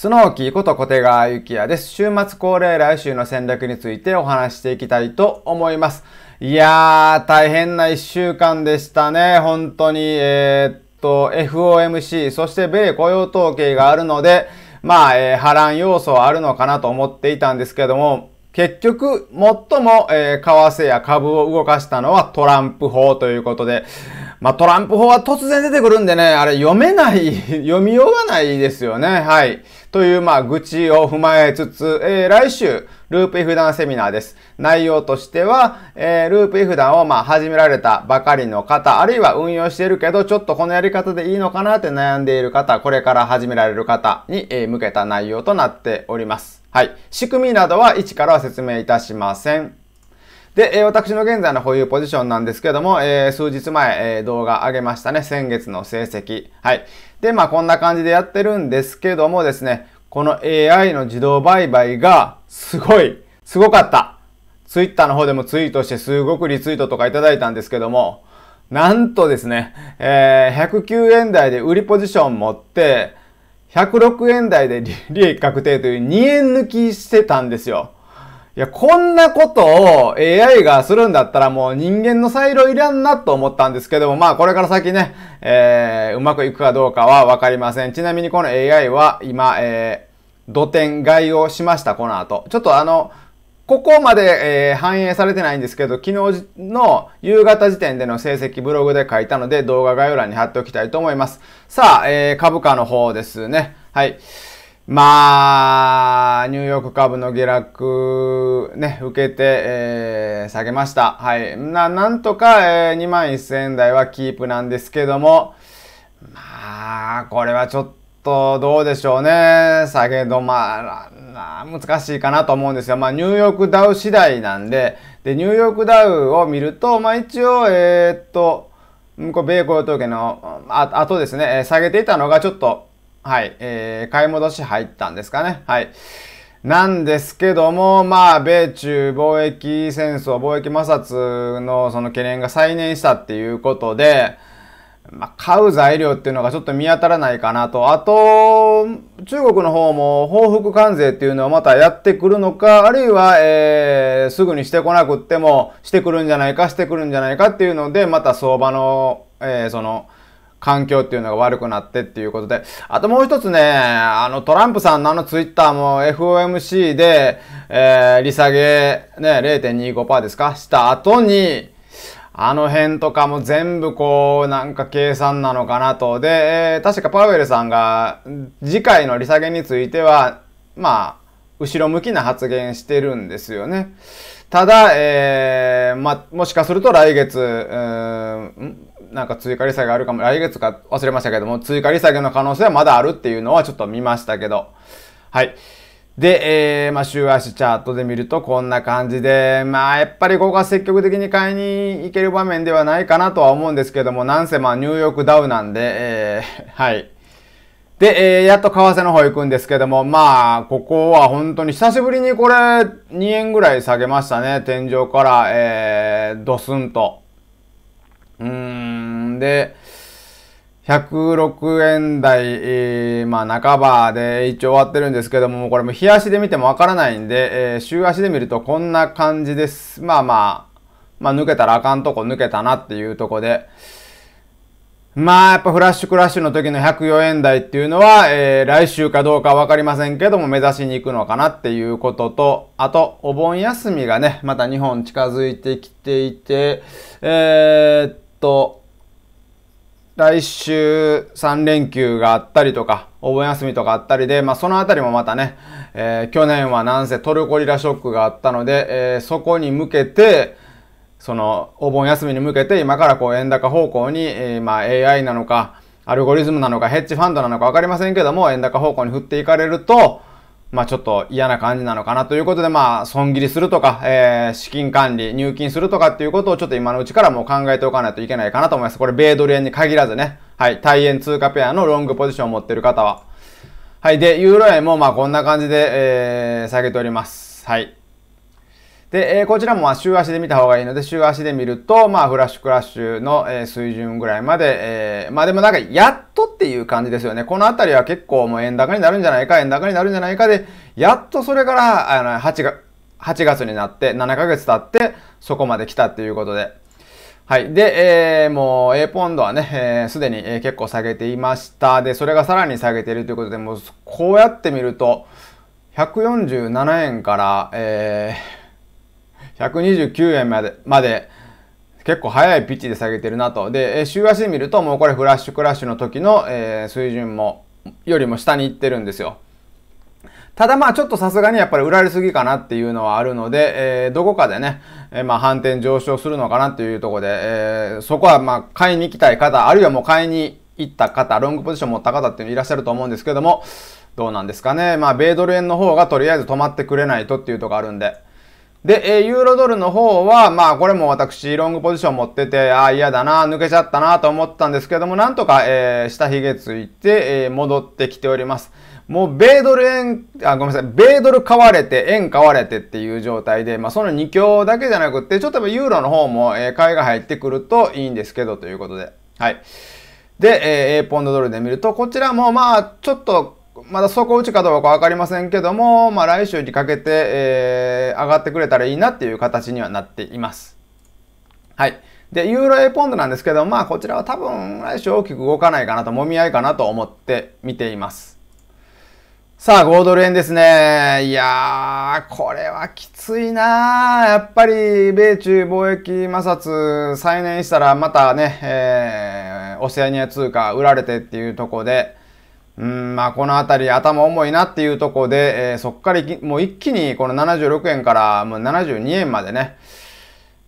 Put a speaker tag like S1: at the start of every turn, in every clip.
S1: スノーキーこと小手川幸也です。週末恒例来週の戦略についてお話していきたいと思います。いやー、大変な一週間でしたね。本当に、えー、っと、FOMC、そして米雇用統計があるので、まあ、えー、波乱要素はあるのかなと思っていたんですけども、結局、最も、えー、為替や株を動かしたのはトランプ法ということで、まあ、トランプ法は突然出てくるんでね、あれ読めない、読みようがないですよね。はい。という、まあ、愚痴を踏まえつつ、えー、来週、ループ F 段セミナーです。内容としては、えー、ループ F 段をまあ始められたばかりの方、あるいは運用してるけど、ちょっとこのやり方でいいのかなって悩んでいる方、これから始められる方に向けた内容となっております。はい。仕組みなどは一からは説明いたしません。で、え私の現在の保有ポジションなんですけども、えー、数日前、えー、動画上げましたね。先月の成績。はい。で、まあこんな感じでやってるんですけどもですね、この AI の自動売買がすごい、すごかった。ツイッターの方でもツイートしてすごくリツイートとかいただいたんですけども、なんとですね、えー、109円台で売りポジション持って、106円台で利益確定という2円抜きしてたんですよ。いや、こんなことを AI がするんだったらもう人間の才能いらんなと思ったんですけども、まあこれから先ね、えー、うまくいくかどうかはわかりません。ちなみにこの AI は今、えー土点買いをしました、この後。ちょっとあの、ここまで、えー、反映されてないんですけど、昨日の夕方時点での成績ブログで書いたので、動画概要欄に貼っておきたいと思います。さあ、えー、株価の方ですね。はい。まあ、ニューヨーク株の下落、ね、受けて、えー、下げました。はい。な、なんとか、えー、2万1000円台はキープなんですけども、まあ、これはちょっと、とどうでしょうね。下げ止まらな、難しいかなと思うんですよ。まあ、ニューヨークダウ次第なんで、で、ニューヨークダウを見ると、まあ一応、えー、っと、こう米雇用統計のああとですね、下げていたのがちょっと、はい、えー、買い戻し入ったんですかね。はい。なんですけども、まあ、米中貿易戦争、貿易摩擦のその懸念が再燃したっていうことで、まあ、買う材料っていうのがちょっと見当たらないかなと。あと、中国の方も報復関税っていうのをまたやってくるのか、あるいは、えー、すぐにしてこなくっても、してくるんじゃないか、してくるんじゃないかっていうので、また相場の、えー、その、環境っていうのが悪くなってっていうことで。あともう一つね、あのトランプさんのあのツイッターも FOMC で、えー、利下げね、0.25%ですかした後に、あの辺とかも全部こう、なんか計算なのかなと。で、えー、確かパウエルさんが次回の利下げについては、まあ、後ろ向きな発言してるんですよね。ただ、えー、まあ、もしかすると来月、うんなんか追加利下げがあるかも、来月か忘れましたけども、追加利下げの可能性はまだあるっていうのはちょっと見ましたけど。はい。で、えー、まあ、週足チャートで見るとこんな感じで、まあ、やっぱりここは積極的に買いに行ける場面ではないかなとは思うんですけども、なんせまあ、ニューヨークダウなんで、えー、はい。で、えー、やっと為替の方行くんですけども、まあ、ここは本当に久しぶりにこれ、2円ぐらい下げましたね。天井から、えー、ドスンと。うーん、で、106円台、えー、まあ半ばで一応終わってるんですけども、これも日足で見てもわからないんで、えー、週足で見るとこんな感じです。まあまあ、まあ抜けたらあかんとこ抜けたなっていうとこで、まあやっぱフラッシュクラッシュの時の104円台っていうのは、えー、来週かどうかわかりませんけども目指しに行くのかなっていうことと、あとお盆休みがね、また日本近づいてきていて、えー、っと、来週3連休があったりとか、お盆休みとかあったりで、まあ、そのあたりもまたね、えー、去年はなんせトルコリラショックがあったので、えー、そこに向けて、そのお盆休みに向けて今からこう円高方向に、えー、まあ AI なのか、アルゴリズムなのか、ヘッジファンドなのか分かりませんけども、円高方向に振っていかれると、まあちょっと嫌な感じなのかなということで、まあ損切りするとか、えー、資金管理、入金するとかっていうことをちょっと今のうちからもう考えておかないといけないかなと思います。これ、米ドル円に限らずね、はい、対円通貨ペアのロングポジションを持ってる方は。はい、で、ユーロ円もまあこんな感じで、えー、下げております。はい。で、えー、こちらもまあ週足で見た方がいいので、週足で見ると、まあ、フラッシュクラッシュの、え水準ぐらいまで、えー、まあでもなんか、やっとっていう感じですよね。このあたりは結構もう円高になるんじゃないか、円高になるんじゃないかで、やっとそれから、あの、8月、8月になって、7ヶ月経って、そこまで来たっていうことで。はい。で、えー、もう A ポンドはね、す、えー、で、に、え結構下げていました。で、それがさらに下げているということで、もうこうやって見ると、147円から、えー、129円まで、まで結構早いピッチで下げてるなと。で、週足で見るともうこれフラッシュクラッシュの時の、え水準も、よりも下に行ってるんですよ。ただまあちょっとさすがにやっぱり売られすぎかなっていうのはあるので、えー、どこかでね、えー、まあ反転上昇するのかなっていうところで、えー、そこはまあ買いに行きたい方、あるいはもう買いに行った方、ロングポジション持った方っていらっしゃると思うんですけども、どうなんですかね。まあ米ドル円の方がとりあえず止まってくれないとっていうとこあるんで。で、えユーロドルの方は、まあこれも私、ロングポジション持ってて、ああ嫌だな、抜けちゃったなと思ったんですけども、なんとか、えー、下髭ついて、えー、戻ってきております。もう、米ドル円、あ、ごめんなさい、米ドル買われて、円買われてっていう状態で、まあその2強だけじゃなくて、ちょっとユーロの方も、えー、買いが入ってくるといいんですけど、ということで。はい。で、えー、ポンドドルで見ると、こちらもまあ、ちょっとまだ底打ちかどうか分かりませんけども、まあ、来週にかけて、えー、上がってくれたらいいなっていう形にはなっています。はい。で、ユーロ A ポンドなんですけど、まあ、こちらは多分来週大きく動かないかなと、もみ合いかなと思って見ています。さあ、5ドル円ですね。いやー、これはきついなやっぱり、米中貿易摩擦再燃したら、またね、えー、オセアニア通貨売られてっていうとこで、うん、まあこの辺り頭重いなっていうとこで、えー、そこからもう一気にこの76円からもう72円までね、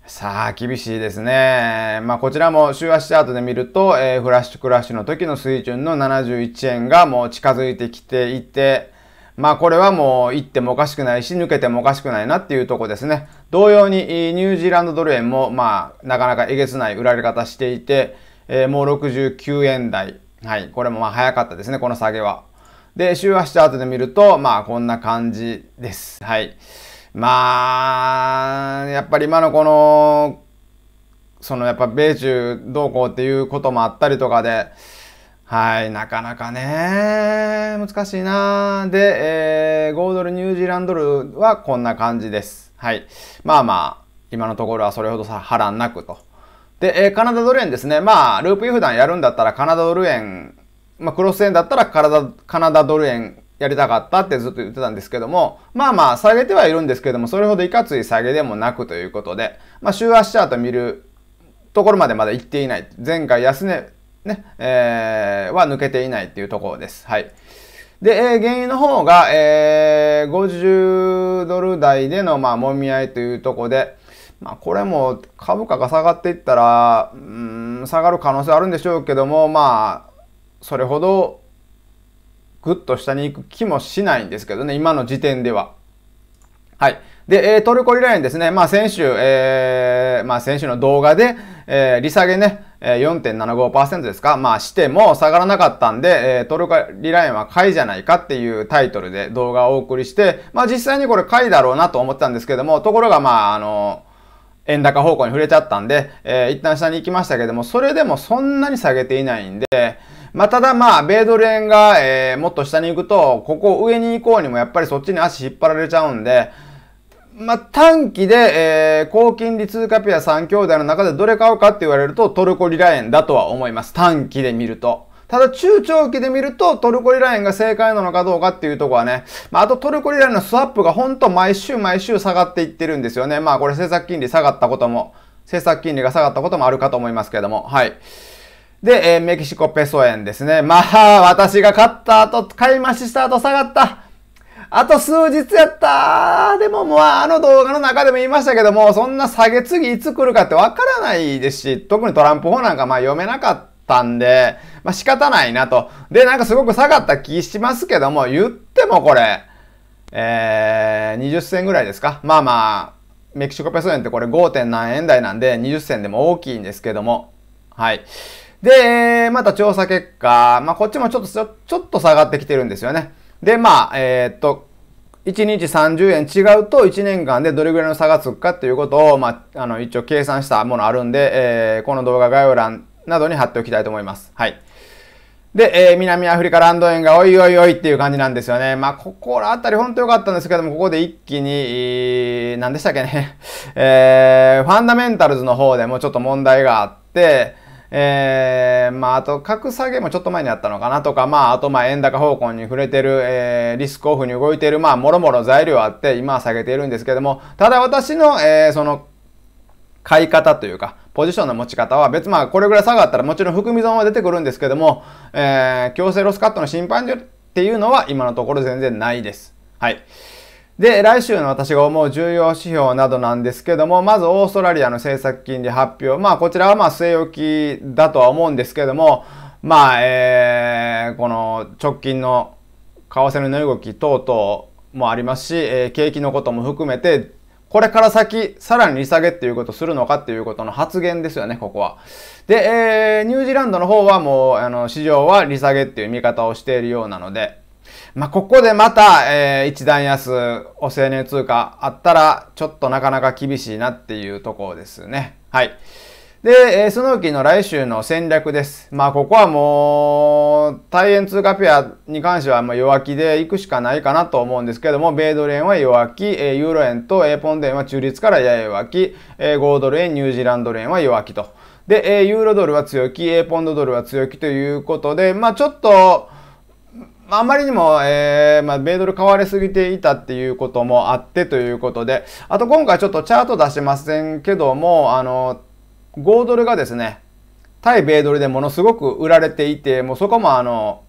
S1: さあ、厳しいですね。まあ、こちらも週足チャートで見ると、えー、フラッシュクラッシュの時の水準の71円がもう近づいてきていて、まあ、これはもう行ってもおかしくないし、抜けてもおかしくないなっていうとこですね。同様に、ニュージーランドドル円も、まあ、なかなかえげつない売られ方していて、えー、もう69円台、はい、これもまあ早かったですね、この下げは。で、週足チャートで見ると、まあこんな感じです。はい。まあ、やっぱり今のこの、そのやっぱ米中同行っていうこともあったりとかで、はい、なかなかね、難しいなで、えー、5ドルニュージーランドルはこんな感じです。はい。まあまあ、今のところはそれほどさ波乱なくと。で、えー、カナダドル円ですね。まあ、ループイフ段やるんだったらカナダドル円、まあ、クロス円だったらカナダカナダドル円やりたかったってずっと言ってたんですけども、まあまあ下げてはいるんですけども、それほどいかつい下げでもなくということで、まあ週足チャート見るところまでまだ行っていない。前回安値、ね、えー、は抜けていないっていうところです。はい。で、えー、原油の方が、えー、50ドル台での、まあ、もみ合いというところで、まあ、これも株価が下がっていったら、うん、下がる可能性あるんでしょうけども、まあ、それほどぐっと下に行く気もしないんですけどね、今の時点では。はい。で、えトルコリラ円ですね、まあ、先週、えー、まあ、先週の動画で、えー、利下げね、4.75%ですか、まあ、しても下がらなかったんで、えトルコリラ円は買いじゃないかっていうタイトルで動画をお送りして、まあ、実際にこれ買いだろうなと思ったんですけども、ところが、まあ、あの円高方向に触れちゃったんで、えー、一旦下に行きましたけども、それでもそんなに下げていないんで、まあ、ただまあ、米ドル円が、えー、もっと下に行くと、ここ上に行こうにもやっぱりそっちに足引っ張られちゃうんで、まあ、短期で、えー、高金利通貨ペア3兄弟の中でどれ買うかって言われるとトルコリラ円だとは思います。短期で見ると。ただ中長期で見るとトルコリラインが正解なのかどうかっていうとこはね、まあ、あとトルコリラインのスワップが本当毎週毎週下がっていってるんですよね。まあこれ政策金利下がったことも、政策金利が下がったこともあるかと思いますけれども、はい。で、えー、メキシコペソ円ですね。まあ、私が買った後、買い増しした後下がった。あと数日やったでももうあの動画の中でも言いましたけども、そんな下げ次いつ来るかってわからないですし、特にトランプ法なんかまあ読めなかった。ったんで、まあ仕方ないなと。で、なんかすごく下がった気しますけども、言ってもこれ、えー、20銭ぐらいですか。まあまあ、メキシコペソ円ってこれ 5. 何円台なんで、20銭でも大きいんですけども、はい。で、また調査結果、まあこっちもちょっと、ちょっと下がってきてるんですよね。で、まあ、えー、っと、1日30円違うと1年間でどれぐらいの差がつくかっていうことを、まあ、あの、一応計算したものあるんで、えー、この動画概要欄などに貼っておきたいと思います。はい。で、えー、南アフリカランド円がおいおいおいっていう感じなんですよね。まあ、ここらあたり本当良かったんですけども、ここで一気に、何でしたっけね。えー、ファンダメンタルズの方でもちょっと問題があって、えー、まあ、あと、格下げもちょっと前にあったのかなとか、まあ、あと、まあ、円高方向に触れてる、えー、リスクオフに動いてる、まあ、もろもろ材料あって、今は下げているんですけども、ただ私の、えー、その、買い方というか、ポジションの持ち方は別、まあ、これぐらい下がったらもちろん含み損は出てくるんですけども、えー、強制ロスカットの心配っていうのは今のところ全然ないです。はい。で、来週の私が思う重要指標などなんですけども、まずオーストラリアの政策金利発表。まあ、こちらはまあ据え置きだとは思うんですけども、まあ、えー、この直近の為替の値動き等々もありますし、えー、景気のことも含めて、これから先、さらに利下げっていうことするのかっていうことの発言ですよね、ここは。で、えー、ニュージーランドの方はもう、あの、市場は利下げっていう見方をしているようなので、まあ、ここでまた、えー、一段安、お成年通貨あったら、ちょっとなかなか厳しいなっていうところですね。はい。で、えー、スノーキーの来週の戦略です。まあ、ここはもう、大円通貨ペアに関してはま弱気で行くしかないかなと思うんですけども、米ドル円は弱気、えユーロ円と、えポンド円は中立からやや弱気、えードル円、ニュージーランドル円は弱気と。で、えユーロドルは強気、えポンドドルは強気ということで、まあ、ちょっと、あまりにも、えー、まあ、米ドル買われすぎていたっていうこともあってということで、あと今回ちょっとチャート出しませんけども、あの、5ドルがですね、対米ドルでものすごく売られていて、もうそこもあの、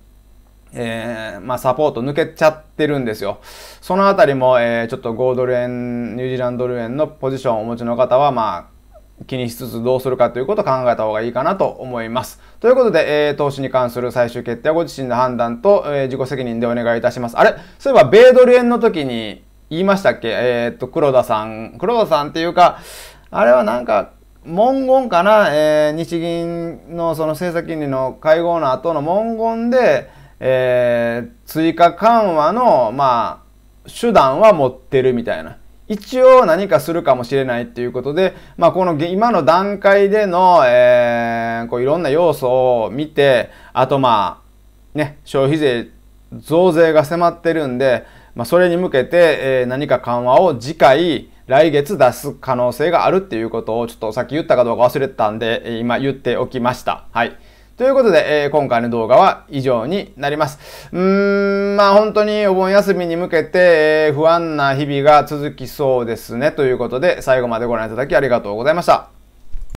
S1: えー、まあサポート抜けちゃってるんですよ。そのあたりも、えー、ちょっと5ドル円、ニュージーランドル円のポジションをお持ちの方は、まあ、気にしつつどうするかということを考えた方がいいかなと思います。ということで、えー、投資に関する最終決定はご自身の判断と、えー、自己責任でお願いいたします。あれそういえば、米ドル円の時に言いましたっけえー、っと、黒田さん。黒田さんっていうか、あれはなんか、文言かな、えー、日銀のその政策金利の会合の後の文言で、えー、追加緩和の、まあ、手段は持ってるみたいな。一応何かするかもしれないっていうことで、まあ、この今の段階での、えー、こういろんな要素を見て、あとまあ、ね、消費税増税が迫ってるんで、まあ、それに向けて、えー、何か緩和を次回、来月出す可能性があるっていうことをちょっとさっき言ったかどうか忘れてたんで、今言っておきました。はい。ということで、えー、今回の動画は以上になります。うーん、まあ本当にお盆休みに向けて、えー、不安な日々が続きそうですね。ということで、最後までご覧いただきありがとうございました。